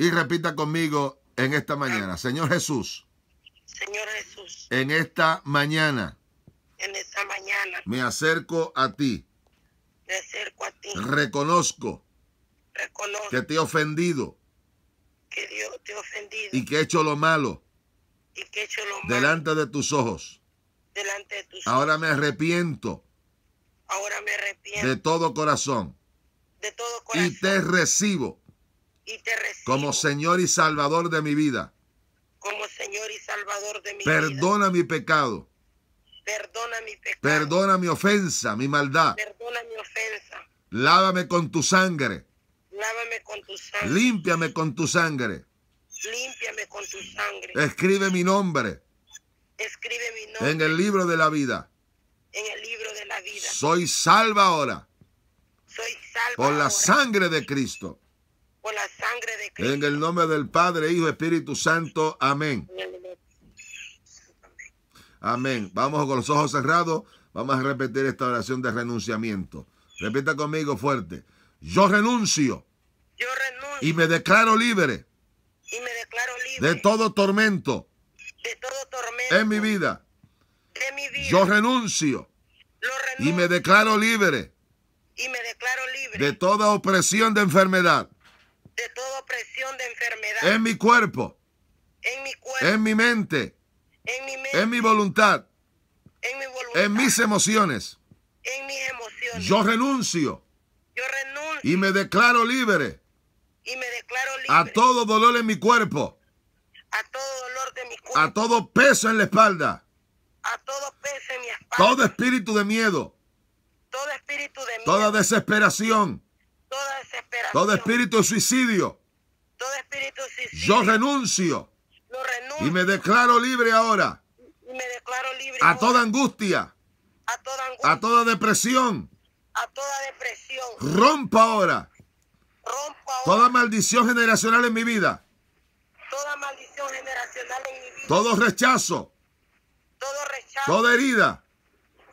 Y repita conmigo en esta mañana, Señor Jesús. Señor Jesús. En esta mañana. En esta mañana. Me acerco a ti. Me acerco a ti. Reconozco. Reconozco. Que te he ofendido. Que Dios te he ofendido. Y que he hecho lo malo. Y que he hecho lo malo. Delante de tus ojos. Delante de tus Ahora me arrepiento. Ahora me arrepiento. De todo corazón. De todo corazón. Y te recibo como Señor y Salvador de mi vida. Como Perdona mi pecado. Perdona mi ofensa, mi maldad. Lávame con tu sangre. Lávame con tu sangre. Límpiame con tu sangre. Escribe mi nombre. En el libro de la vida. Soy salva ahora. Soy salva Por la sangre de Cristo sangre En el nombre del Padre, Hijo, Espíritu Santo. Amén. Amén. Vamos con los ojos cerrados. Vamos a repetir esta oración de renunciamiento. Repita conmigo fuerte. Yo renuncio. Y me declaro libre. Y me declaro libre. De todo tormento. De todo tormento. En mi vida. Yo renuncio. renuncio. Y me declaro libre. Y me declaro libre. De toda opresión de enfermedad de toda opresión de enfermedad. En mi cuerpo. En mi cuerpo. En mi mente. En mi mente. En mi voluntad. En mi voluntad. En mis emociones. En mis emociones. Yo renuncio. Yo renuncio. Y me declaro libre. Y me declaro libre. A todo dolor en mi cuerpo. A todo dolor de mi cuerpo. A todo peso en la espalda. A todo peso en mi espalda. Todo espíritu de miedo. Todo espíritu de miedo. Toda desesperación. Todo espíritu suicidio. Todo espíritu suicidio. Yo renuncio. Lo renuncio. Y me declaro libre ahora. Y me declaro libre a, Toda angustia, a toda angustia. A toda depresión. A toda depresión. Rompa ahora. Rompa ahora. Toda maldición generacional en mi vida. Toda maldición generacional en mi vida. Todo rechazo. Todo rechazo. Toda herida.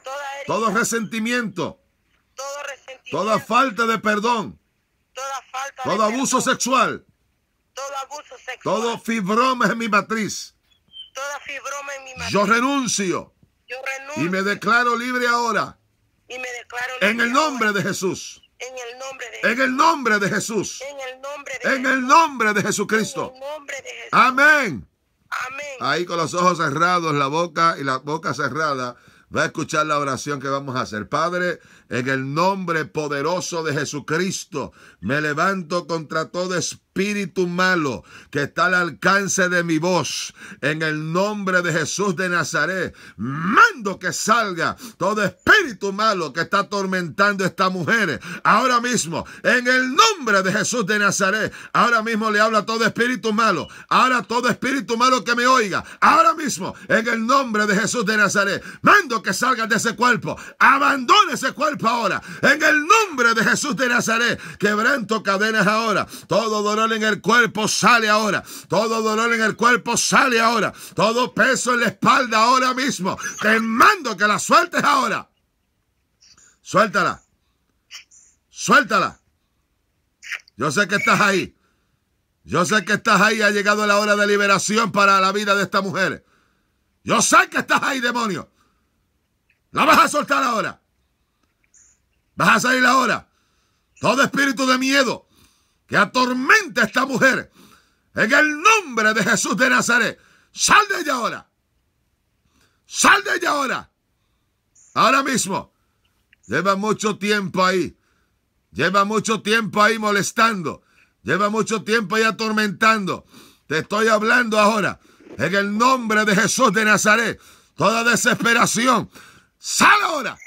Toda herida. Todo resentimiento. Todo resentimiento. Toda falta de perdón todo abuso sexual, todo abuso sexual, fibroma en mi matriz, Yo renuncio, y me declaro libre ahora. en el nombre de Jesús. En el nombre de, Jesús. En el nombre de, Jesucristo. Amén. Ahí con los ojos cerrados, la boca y la boca cerrada. Va a escuchar la oración que vamos a hacer. Padre, en el nombre poderoso de Jesucristo, me levanto contra todo espíritu espíritu malo que está al alcance de mi voz, en el nombre de Jesús de Nazaret, mando que salga todo espíritu malo que está atormentando a esta mujer. Ahora mismo, en el nombre de Jesús de Nazaret, ahora mismo le habla todo espíritu malo, ahora todo espíritu malo que me oiga, ahora mismo, en el nombre de Jesús de Nazaret, mando que salga de ese cuerpo, abandone ese cuerpo ahora, en el nombre de Jesús de Nazaret, quebranto cadenas ahora, todo dolor en el cuerpo sale ahora. Todo dolor en el cuerpo sale ahora. Todo peso en la espalda ahora mismo. Te mando que la sueltes ahora. Suéltala. Suéltala. Yo sé que estás ahí. Yo sé que estás ahí. Ha llegado la hora de liberación para la vida de esta mujer. Yo sé que estás ahí, demonio. La vas a soltar ahora. Vas a salir ahora. Todo espíritu de miedo que atormenta a esta mujer. En el nombre de Jesús de Nazaret. Sal de ella ahora. Sal de ella ahora. Ahora mismo. Lleva mucho tiempo ahí. Lleva mucho tiempo ahí molestando. Lleva mucho tiempo ahí atormentando. Te estoy hablando ahora. En el nombre de Jesús de Nazaret. Toda desesperación. Sal ahora.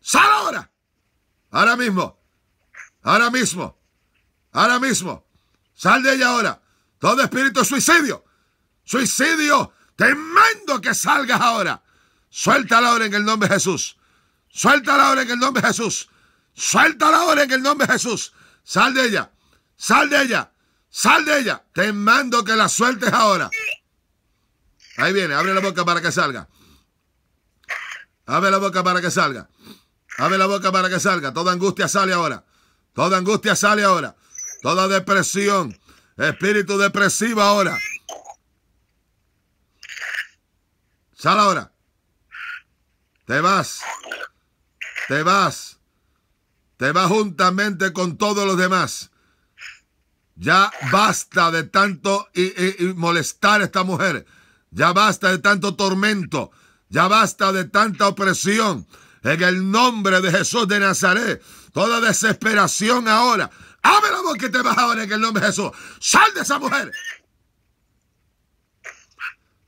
Sal ahora. Ahora mismo. Ahora mismo. Ahora mismo. Sal de ella ahora. Todo espíritu suicidio. Suicidio. Te mando que salgas ahora. Suéltala ahora en el nombre de Jesús. Suéltala ahora en el nombre de Jesús. Suéltala ahora en el nombre de Jesús. Sal de ella. Sal de ella. Sal de ella. Te mando que la sueltes ahora. Ahí viene. Abre la boca para que salga. Abre la boca para que salga. Abre la boca para que salga. Toda angustia sale ahora. Toda angustia sale ahora toda depresión, espíritu depresivo ahora. Sal ahora. Te vas. Te vas. Te vas juntamente con todos los demás. Ya basta de tanto molestar a esta mujer. Ya basta de tanto tormento. Ya basta de tanta opresión. En el nombre de Jesús de Nazaret. Toda desesperación ahora. Abre la que te vas ahora en el nombre de Jesús. Sal de esa mujer.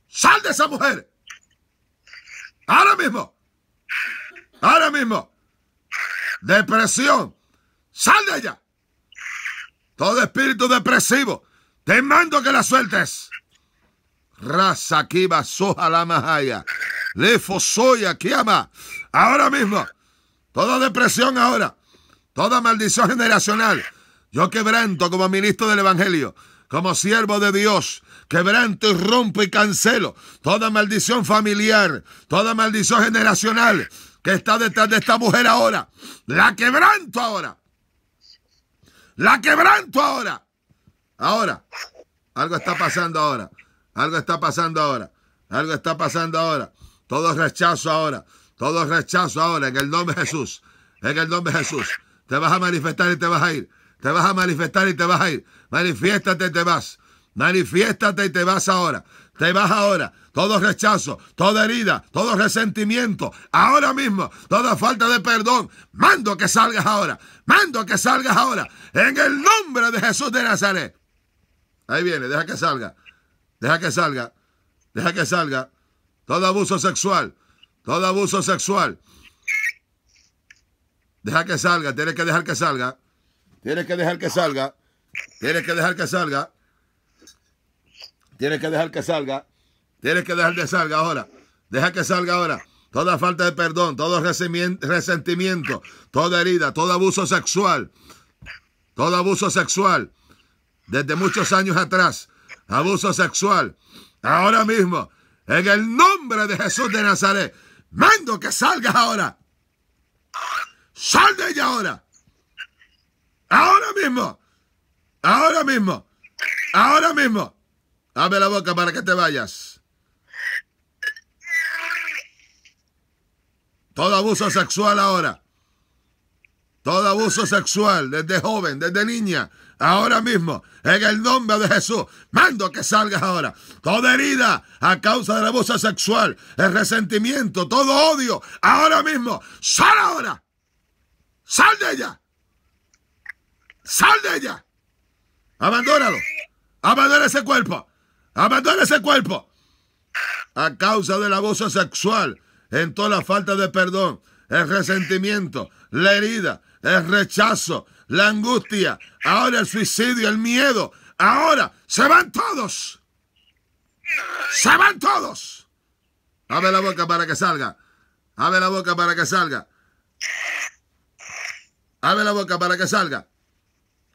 Sal de esa mujer. Ahora mismo. Ahora mismo. Depresión. Sal de ella. Todo espíritu depresivo. Te mando que la sueltes. Raza soja la mahaya. Lefo que ama. Ahora mismo. Toda depresión ahora. Toda maldición generacional. Yo quebranto como ministro del Evangelio, como siervo de Dios, quebranto y rompo y cancelo toda maldición familiar, toda maldición generacional que está detrás de esta mujer ahora. La quebranto ahora. La quebranto ahora. Ahora. Algo está pasando ahora. Algo está pasando ahora. Algo está pasando ahora. Todo rechazo ahora. Todo rechazo ahora. En el nombre de Jesús. En el nombre de Jesús. Te vas a manifestar y te vas a ir. Te vas a manifestar y te vas a ir. Manifiestate y te vas. Manifiestate y te vas ahora. Te vas ahora. Todo rechazo, toda herida, todo resentimiento. Ahora mismo, toda falta de perdón. Mando que salgas ahora. Mando que salgas ahora. En el nombre de Jesús de Nazaret. Ahí viene, deja que salga. Deja que salga. Deja que salga. Todo abuso sexual. Todo abuso sexual. Deja que salga. Tienes que dejar que salga. Tienes que dejar que salga. Tienes que dejar que salga. Tienes que dejar que salga. Tienes que dejar que salga ahora. Deja que salga ahora. Toda falta de perdón, todo resentimiento, toda herida, todo abuso sexual. Todo abuso sexual. Desde muchos años atrás. Abuso sexual. Ahora mismo. En el nombre de Jesús de Nazaret. Mando que salgas ahora. Sal de ella ahora. Ahora mismo. Ahora mismo. Ahora mismo. Abre la boca para que te vayas. Todo abuso sexual ahora. Todo abuso sexual, desde joven, desde niña, ahora mismo, en el nombre de Jesús, mando que salgas ahora. Toda herida a causa del abuso sexual, el resentimiento, todo odio, ahora mismo, sal ahora. Sal de ella. Sal de ella. Abandónalo. Abandona ese cuerpo. Abandona ese cuerpo. A causa del abuso sexual, en toda la falta de perdón, el resentimiento, la herida, el rechazo, la angustia, ahora el suicidio, el miedo. Ahora se van todos. Se van todos. Abre la boca para que salga. Abre la boca para que salga. Abre la boca para que salga.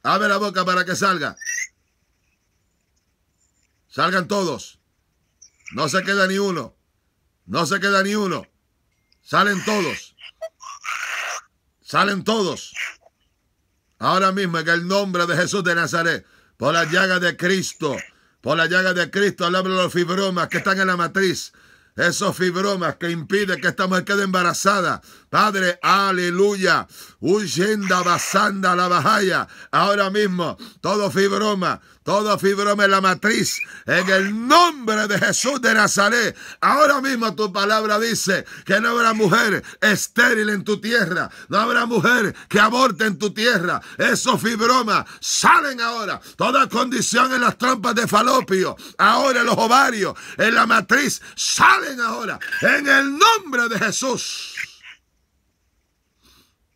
Abre la boca para que salga. Salgan todos. No se queda ni uno. No se queda ni uno. Salen todos. Salen todos. Ahora mismo en el nombre de Jesús de Nazaret, por la llaga de Cristo, por la llaga de Cristo, habla de los fibromas que están en la matriz esos fibromas que impiden que esta mujer quede embarazada. Padre, aleluya huyendo basanda la bajaya. Ahora mismo, todo fibroma, todo fibroma en la matriz, en el nombre de Jesús de Nazaret. Ahora mismo tu palabra dice que no habrá mujer estéril en tu tierra, no habrá mujer que aborte en tu tierra. Esos fibromas salen ahora. Toda condición en las trampas de falopio, ahora los ovarios, en la matriz, salen ahora. En el nombre de Jesús.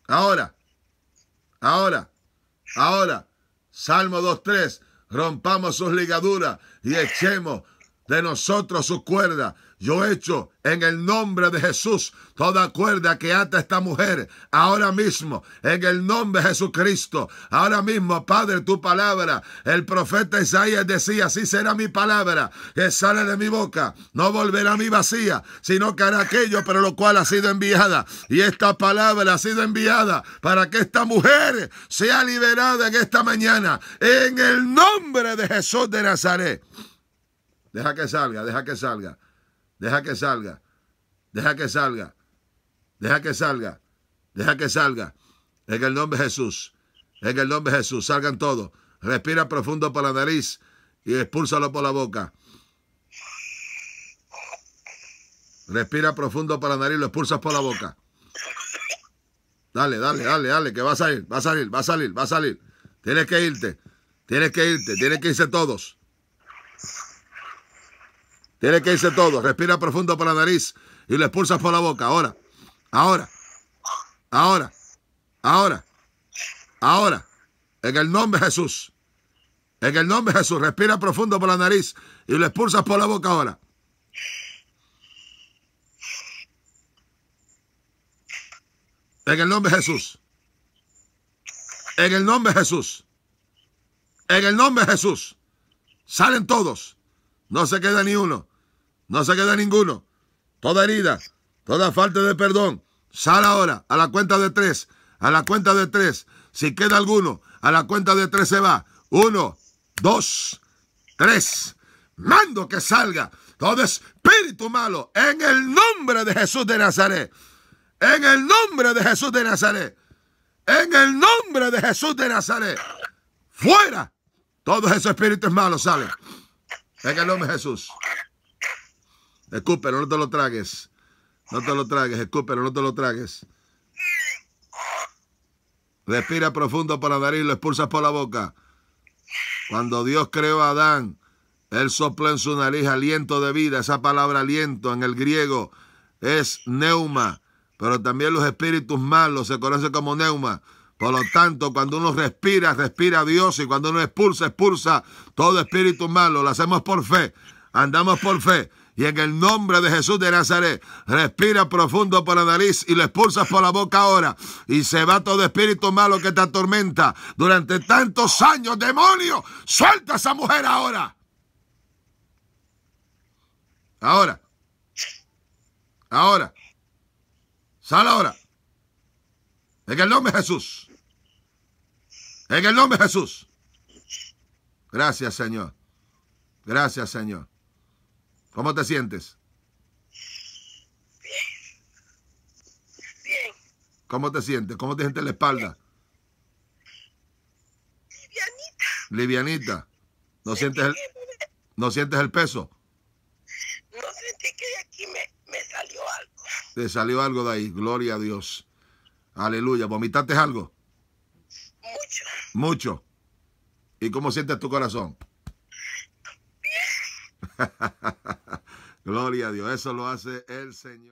Ahora, ahora, ahora. Salmo 2.3. Rompamos sus ligaduras y echemos de nosotros su cuerda. Yo hecho en el nombre de Jesús toda cuerda que ata esta mujer ahora mismo, en el nombre de Jesucristo. Ahora mismo, Padre, tu palabra. El profeta Isaías decía, así será mi palabra que sale de mi boca. No volverá a mi vacía, sino que hará aquello para lo cual ha sido enviada. Y esta palabra ha sido enviada para que esta mujer sea liberada en esta mañana. En el nombre de Jesús de Nazaret. Deja que salga, deja que salga. Deja que salga. Deja que salga. Deja que salga. Deja que salga. En el nombre de Jesús. En el nombre de Jesús. Salgan todos. Respira profundo por la nariz y expúlsalo por la boca. Respira profundo por la nariz, lo expulsas por la boca. Dale, dale, dale, dale, que va a salir, va a salir, va a salir, va a salir. Tienes que irte. Tienes que irte, tienes que irse todos. Tiene que irse todo. Respira profundo por la nariz y lo expulsas por la boca. Ahora, ahora, ahora, ahora, ahora. En el nombre de Jesús. En el nombre de Jesús. Respira profundo por la nariz y lo expulsas por la boca ahora. En el nombre de Jesús. En el nombre de Jesús. En el nombre de Jesús. Salen todos. No se queda ni uno. No se queda ninguno. Toda herida, toda falta de perdón. Sal ahora a la cuenta de tres. A la cuenta de tres. Si queda alguno, a la cuenta de tres se va. Uno, dos, tres. Mando que salga todo espíritu malo en el nombre de Jesús de Nazaret. En el nombre de Jesús de Nazaret. En el nombre de Jesús de Nazaret. Fuera. Todos esos espíritus malos salen. En el nombre de Jesús. Escúpelo, no te lo tragues. No te lo tragues, escúpelo, no te lo tragues. Respira profundo por la nariz lo expulsas por la boca. Cuando Dios creó a Adán, Él sopló en su nariz aliento de vida. Esa palabra aliento en el griego es neuma, pero también los espíritus malos se conocen como neuma. Por lo tanto, cuando uno respira, respira a Dios y cuando uno expulsa, expulsa todo espíritu malo. Lo hacemos por fe, andamos por fe. Y en el nombre de Jesús de Nazaret, respira profundo por la nariz y lo expulsas por la boca ahora. Y se va todo espíritu malo que te atormenta durante tantos años. Demonio, suelta a esa mujer ahora. Ahora. Ahora. Sal ahora. En el nombre de Jesús. En el nombre de Jesús. Gracias, Señor. Gracias, Señor. ¿Cómo te sientes? Bien. Bien. ¿Cómo te sientes? ¿Cómo te sientes la espalda? Livianita. Livianita. ¿No sientes el, ¿no sientes el peso? No sentí que de aquí me, me salió algo. Te salió algo de ahí, gloria a Dios. Aleluya. ¿Vomitaste algo? Mucho. Mucho. ¿Y cómo sientes tu corazón? Bien. Gloria a Dios. Eso lo hace el Señor.